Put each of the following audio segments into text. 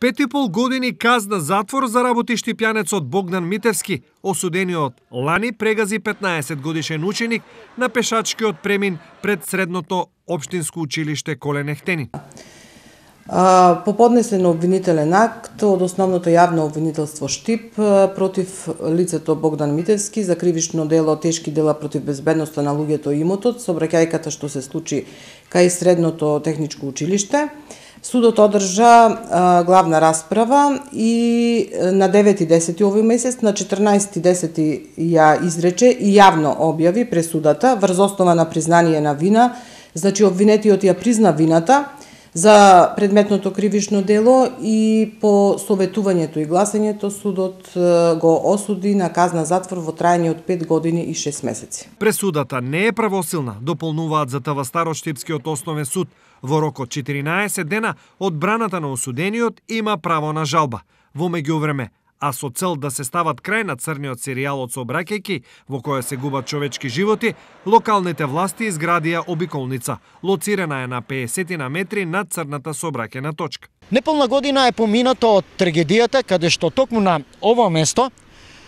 Пет и пол години казна затвор за работишти пјанецот Богдан Митевски, осудениот лани прегази 15 годишен ученик на пешачкиот премин пред средното обштинско училиште Коленехтени. По поднесен обвинителен акт од основното јавно обвинителство Штип против лицето Богдан Митевски за кривишно дело тешки дела против безбедноста на луѓето и имотот, со што се случи кај средното техничко училиште, Судот одржа а, главна расправа и на 9.10 овој месец, на 14.10 ја изрече и јавно објави пресудата врз основа на признание на вина, значи обвинетиот ја призна вината, за предметното кривишно дело и по советувањето и гласањето судот го осуди на казна затвор во трајање од 5 години и 6 месеци. Пресудата не е правосилна, дополнуваат за тава Староштипскиот основен суд. Во рокот 14 дена од на осудениот има право на жалба. Во меѓувреме, а со цел да се стават крај на црниот серијал од сообраќајки во која се губат човечки животи, локалните власти изградија обиколница, лоцирана е на 50 на метри над црната сообраќајна точка. Неполна година е поминато од трагедијата каде што токму на ово место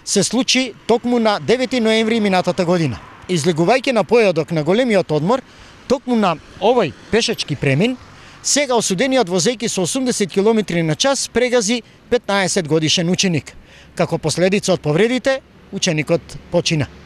се случи токму на 9 ноември минатата година. Излегувајќи на појадок на големиот одмор, токму на овој пешачки премин Сега осудениот возејки со 80 км на час прегази 15 годишен ученик. Како последица од повредите, ученикот почина.